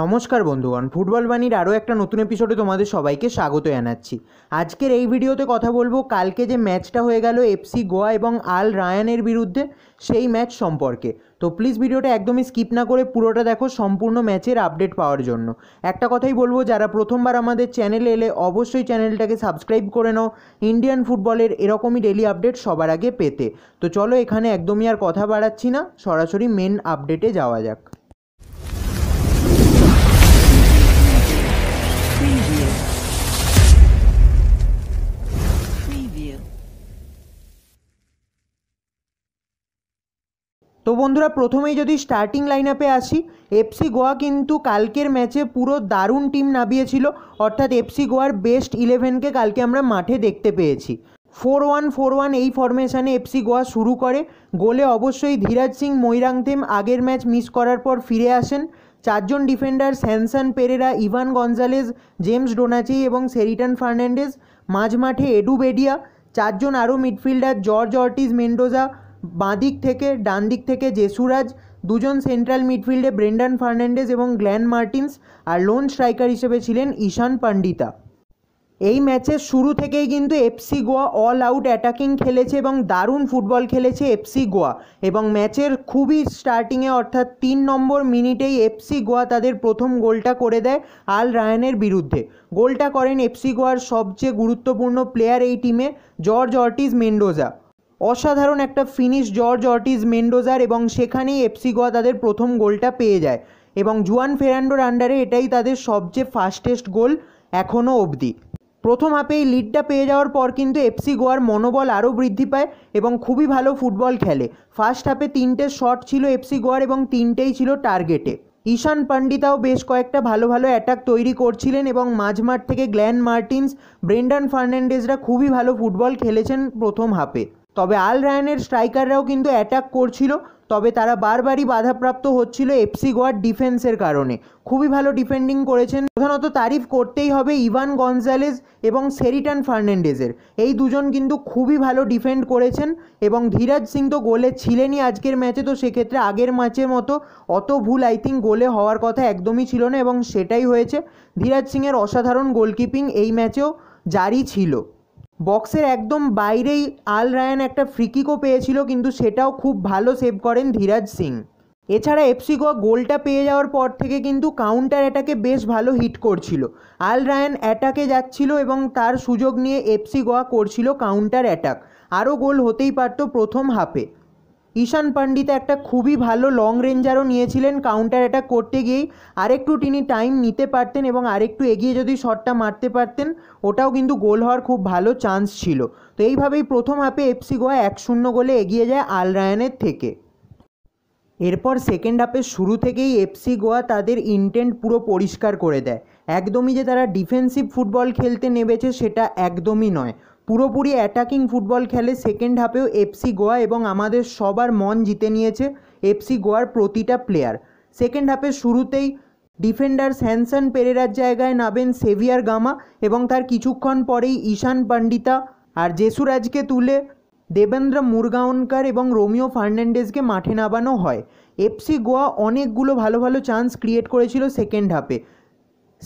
নমস্কার বন্ধুগণ ফুটবল বাণীর আরও একটা নতুন এপিসোডে তোমাদের সবাইকে স্বাগত জানাচ্ছি আজকের এই ভিডিওতে কথা বলবো কালকে যে ম্যাচটা হয়ে গেল এফসি গোয়া এবং আল রায়ানের বিরুদ্ধে সেই ম্যাচ সম্পর্কে তো প্লিজ ভিডিওটা একদমই স্কিপ না করে পুরোটা দেখো সম্পূর্ণ ম্যাচের আপডেট পাওয়ার জন্য একটা কথাই বলবো যারা প্রথমবার আমাদের চ্যানেলে এলে অবশ্যই চ্যানেলটাকে সাবস্ক্রাইব করে নাও ইন্ডিয়ান ফুটবলের এরকমই ডেলি আপডেট সবার আগে পেতে তো চলো এখানে একদমই আর কথা বাড়াচ্ছি না সরাসরি মেন আপডেটে যাওয়া যাক তো বন্ধুরা প্রথমেই যদি স্টার্টিং লাইন আপে আসি এফসি গোয়া কিন্তু কালকের ম্যাচে পুরো দারুণ টিম নামিয়েছিল অর্থাৎ এফসি গোয়ার বেস্ট ইলেভেনকে কালকে আমরা মাঠে দেখতে পেয়েছি ফোর ওয়ান ফোর ওয়ান এই ফরমেশানে এফসি গোয়া শুরু করে গোলে অবশ্যই ধীরাজ সিং মৈরাংথেম আগের ম্যাচ মিস করার পর ফিরে আসেন চারজন defender Sanson Pereira Ivan Gonzalez James Donachie এবং সেরিটান ফার্নান্ডেজ মাঝমাঠে এডু বেডিয়া চারজন আরও মিডফিল্ডার জর্জ অর্টিজ মেন্ডোজা বাঁ দিক থেকে ডান দিক থেকে জেসুরাজ দুজন সেন্ট্রাল মিডফিল্ডে ব্রেন্ডান ফার্নান্ডেজ এবং গ্ল্যান মার্টিন্স আর লোন স্ট্রাইকার হিসেবে ছিলেন ঈশান পান্ডিতা এই ম্যাচের শুরু থেকেই কিন্তু FC Goa all out attacking খেলেছে এবং দারুণ ফুটবল খেলেছে এফসি গোয়া এবং ম্যাচের খুবই স্টার্টিংয়ে অর্থাৎ তিন নম্বর মিনিটেই এফসি গোয়া তাদের প্রথম গোলটা করে দেয় আল রায়ানের বিরুদ্ধে গোলটা করেন এফসি গোয়ার সবচেয়ে গুরুত্বপূর্ণ প্লেয়ার এই টিমে জর্জ অর্টিজ মেন্ডোজা অসাধারণ একটা ফিনিশ জর্জ অর্টিজ মেন্ডোজার এবং সেখানেই এফসি গোয়া তাদের প্রথম গোলটা পেয়ে যায় এবং জুয়ান ফেরান্ডোর আন্ডারে এটাই তাদের সবচেয়ে ফাস্টেস্ট গোল এখনও অবধি প্রথম হাফে এই লিডটা পেয়ে যাওয়ার পর কিন্তু এফসি গোয়ার মনোবল আরও বৃদ্ধি পায় এবং খুবই ভালো ফুটবল খেলে ফার্স্ট হাফে তিনটে শট ছিল এফসি গোয়ার এবং তিনটেই ছিল টার্গেটে ঈশান পান্ডিতাও বেশ কয়েকটা ভালো ভালো অ্যাটাক তৈরি করছিলেন এবং মাঝমাঠ থেকে গ্ল্যান মার্টিন্স ব্রেন্ডান ফার্নান্ডেজরা খুবই ভালো ফুটবল খেলেছেন প্রথম হাফে তবে আল রায়ানের স্ট্রাইকাররাও কিন্তু অ্যাটাক করছিল তবে তারা বারবারই বাধাপ্রাপ্ত হচ্ছিল এফসি গোয়ার ডিফেন্সের কারণে খুবই ভালো ডিফেন্ডিং করেছেন প্রধানত তারিফ করতেই হবে ইভান গনজালেজ এবং সেরিটান ফার্নান্ডেজের এই দুজন কিন্তু খুবই ভালো ডিফেন্ড করেছেন এবং ধীরাজ সিং তো গোলে ছিলেনই আজকের ম্যাচে তো সেক্ষেত্রে আগের ম্যাচের মতো অত ভুল আই থিঙ্ক গোলে হওয়ার কথা একদমই ছিল না এবং সেটাই হয়েছে ধীরাজ সিংয়ের অসাধারণ গোলকিপিং এই ম্যাচেও জারি ছিল বক্সের একদম বাইরেই আল রায়ান একটা ফ্রিকিকও পেয়েছিল কিন্তু সেটাও খুব ভালো সেভ করেন ধীরাজ সিং এছাড়া এফসি গোয়া গোলটা পেয়ে যাওয়ার পর থেকে কিন্তু কাউন্টার অ্যাটাকে বেশ ভালো হিট করছিল আল রায়ান অ্যাটাকে যাচ্ছিল এবং তার সুযোগ নিয়ে এফসি গোয়া করছিল কাউন্টার অ্যাটাক আরও গোল হতেই পারত প্রথম হাফে ঈশান পান্ডিতা একটা খুবই ভালো লং রেঞ্জারও নিয়েছিলেন কাউন্টার অ্যাটাক করতে গিয়েই আরেকটু তিনি টাইম নিতে পারতেন এবং আরেকটু এগিয়ে যদি শটটা মারতে পারতেন ওটাও কিন্তু গোল হওয়ার খুব ভালো চান্স ছিল তো এইভাবেই প্রথম হাফে এফসি গোয়া এক শূন্য গোলে এগিয়ে যায় আল রায়ানের থেকে এরপর সেকেন্ড হাফের শুরু থেকেই এফসি গোয়া তাদের ইন্টেন্ট পুরো পরিষ্কার করে দেয় একদমই যে তারা ডিফেন্সিভ ফুটবল খেলতে নেমেছে সেটা একদমই নয় পুরোপুরি অ্যাটাকিং ফুটবল খেলে সেকেন্ড হাফেও এফসি গোয়া এবং আমাদের সবার মন জিতে নিয়েছে এফসি গোয়ার প্রতিটা প্লেয়ার সেকেন্ড হাফের শুরুতেই ডিফেন্ডার স্যানসন পেরেরার জায়গায় নামেন সেভিয়ার গামা এবং তার কিছুক্ষণ পরেই ঈশান পান্ডিতা আর জেসুরাজকে তুলে দেবেন্দ্র মুরগাওনকার এবং রোমিও ফার্নান্ডেজকে মাঠে নামানো হয় এফসি গোয়া অনেকগুলো ভালো ভালো চান্স ক্রিয়েট করেছিল সেকেন্ড হাফে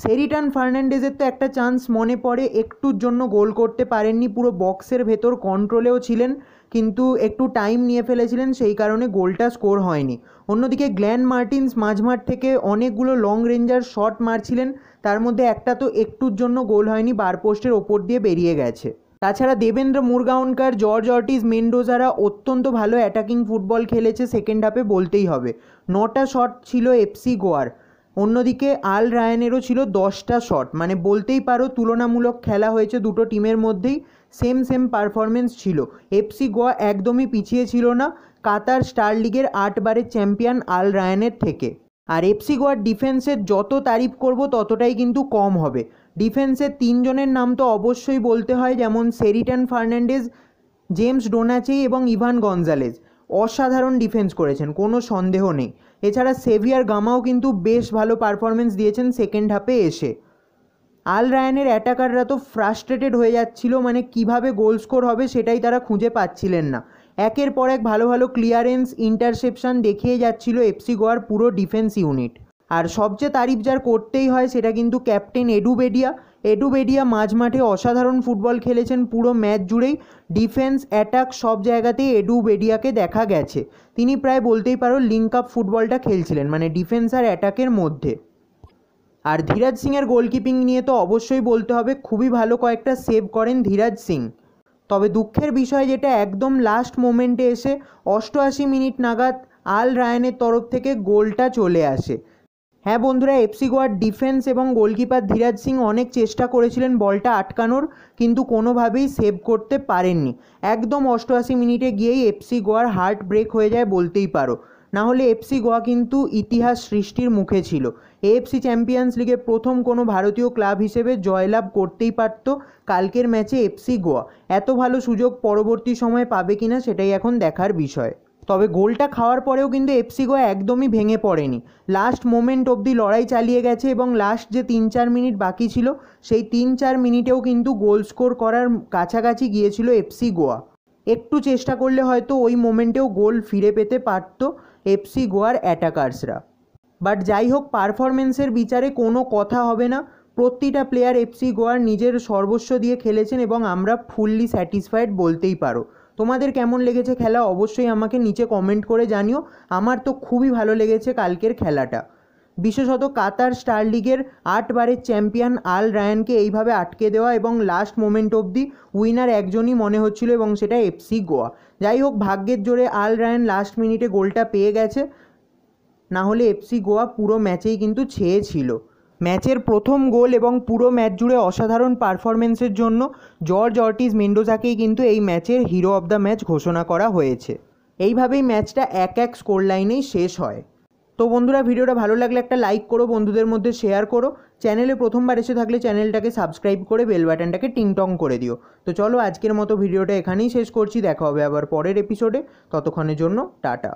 সেরিটান ফার্নান্ডেজের তো একটা চান্স মনে পড়ে একটুর জন্য গোল করতে পারেননি পুরো বক্সের ভেতর কন্ট্রোলেও ছিলেন কিন্তু একটু টাইম নিয়ে ফেলেছিলেন সেই কারণে গোলটা স্কোর হয়নি অন্যদিকে গ্ল্যান মার্টিন্স মাঝমাঠ থেকে অনেকগুলো লং রেঞ্জার শট মারছিলেন তার মধ্যে একটা তো একটুর জন্য গোল হয়নি বার পোস্টের ওপর দিয়ে বেরিয়ে গেছে তাছাড়া দেবেন্দ্র মুরগাওনকার জর্জ অর্টিস মেন্ডোজারা অত্যন্ত ভালো অ্যাটাকিং ফুটবল খেলেছে সেকেন্ড হাফে বলতেই হবে নটা শট ছিল এফসি গোয়ার অন্যদিকে আল রায়ানেরও ছিল দশটা শট মানে বলতেই পারো তুলনামূলক খেলা হয়েছে দুটো টিমের মধ্যেই সেম সেম পারফরমেন্স ছিল এফসি গোয়া একদমই পিছিয়ে ছিল না কাতার স্টার লিগের আটবারের চ্যাম্পিয়ন আল রায়ানের থেকে আর এফসি গোয়ার ডিফেন্সের যত তারিফ করব ততটাই কিন্তু কম হবে ডিফেন্সের তিনজনের নাম তো অবশ্যই বলতে হয় যেমন সেরিটান ফার্নান্ডেজ জেমস ডোনাচি এবং ইভান গনজালেজ অসাধারণ ডিফেন্স করেছেন কোনো সন্দেহ নেই এছাড়া সেভিয়ার গামাও কিন্তু বেশ ভালো পারফরমেন্স দিয়েছেন সেকেন্ড হাফে এসে আল রায়ানের অ্যাটাকাররা তো ফ্রাস্ট্রেটেড হয়ে যাচ্ছিল মানে কিভাবে গোল স্কোর হবে সেটাই তারা খুঁজে পাচ্ছিলেন না একের পর এক ভালো ভালো ক্লিয়ারেন্স ইন্টারসেপশন দেখিয়ে যাচ্ছিল এফসি গোয়ার পুরো ডিফেন্স ইউনিট আর সবচেয়ে তারিফ যার করতেই হয় সেটা কিন্তু ক্যাপ্টেন এডুবেডিয়া এডু বেডিয়া মাঝমাঠে অসাধারণ ফুটবল খেলেছেন পুরো ম্যাচ জুড়েই ডিফেন্স অ্যাটাক সব জায়গাতেই এডু বেডিয়াকে দেখা গেছে তিনি প্রায় বলতেই পারো লিঙ্ক আপ ফুটবলটা খেলছিলেন মানে ডিফেন্স আর অ্যাটাকের মধ্যে আর ধীরাজ সিংয়ের গোলকিপিং নিয়ে তো অবশ্যই বলতে হবে খুবই ভালো কয়েকটা সেভ করেন ধীরাজ সিং তবে দুঃখের বিষয় যেটা একদম লাস্ট মোমেন্টে এসে অষ্টআশি মিনিট নাগাদ আল রায়ানের তরফ থেকে গোলটা চলে আসে হ্যাঁ বন্ধুরা এফসি গোয়ার ডিফেন্স এবং গোলকিপার ধীরাজ সিং অনেক চেষ্টা করেছিলেন বলটা আটকানোর কিন্তু কোনোভাবেই সেভ করতে পারেননি একদম অষ্টআশি মিনিটে গিয়েই এফসি গোয়ার হার্ট ব্রেক হয়ে যায় বলতেই পারো না হলে এফসি গোয়া কিন্তু ইতিহাস সৃষ্টির মুখে ছিল এএফসি চ্যাম্পিয়ন্স লিগে প্রথম কোনো ভারতীয় ক্লাব হিসেবে জয়লাভ করতেই পারত কালকের ম্যাচে এফসি গোয়া এত ভালো সুযোগ পরবর্তী সময়ে পাবে কিনা সেটাই এখন দেখার বিষয় তবে গোলটা খাওয়ার পরেও কিন্তু এফসি গোয়া একদমই ভেঙে পড়েনি লাস্ট মোমেন্ট অবধি লড়াই চালিয়ে গেছে এবং লাস্ট যে তিন চার মিনিট বাকি ছিল সেই তিন চার মিনিটেও কিন্তু গোল স্কোর করার কাছাকাছি গিয়েছিল এফসি গোয়া একটু চেষ্টা করলে হয়তো ওই মোমেন্টেও গোল ফিরে পেতে পারত এফসি গোয়ার অ্যাটাকার্সরা বাট যাই হোক পারফরমেন্সের বিচারে কোনো কথা হবে না প্রতিটা প্লেয়ার এফসি গোয়ার নিজের সর্বস্ব দিয়ে খেলেছেন এবং আমরা ফুললি স্যাটিসফাইড বলতেই পারো তোমাদের কেমন লেগেছে খেলা অবশ্যই আমাকে নিচে কমেন্ট করে জানিও আমার তো খুবই ভালো লেগেছে কালকের খেলাটা বিশেষত কাতার স্টার লিগের আটবারের চ্যাম্পিয়ন আল রায়ানকে এইভাবে আটকে দেওয়া এবং লাস্ট মোমেন্ট অবধি উইনার একজনই মনে হচ্ছিল এবং সেটা এফসি গোয়া যাই হোক ভাগ্যের জোরে আল রায়ান লাস্ট মিনিটে গোলটা পেয়ে গেছে না হলে এফসি গোয়া পুরো ম্যাচেই কিন্তু ছেয়ে ছিল ম্যাচের প্রথম গোল এবং পুরো ম্যাচ জুড়ে অসাধারণ পারফরমেন্সের জন্য জর্জ অর্টিজ মেন্ডোজাকেই কিন্তু এই ম্যাচের হিরো অব দ্য ম্যাচ ঘোষণা করা হয়েছে এইভাবেই ম্যাচটা এক এক স্কোর লাইনেই শেষ হয় তো বন্ধুরা ভিডিওটা ভালো লাগলে একটা লাইক করো বন্ধুদের মধ্যে শেয়ার করো চ্যানেলে প্রথমবার এসে থাকলে চ্যানেলটাকে সাবস্ক্রাইব করে বেল বাটনটাকে টিংটং করে দিও তো চলো আজকের মতো ভিডিওটা এখানেই শেষ করছি দেখা হবে আবার পরের এপিসোডে ততক্ষণের জন্য টাটা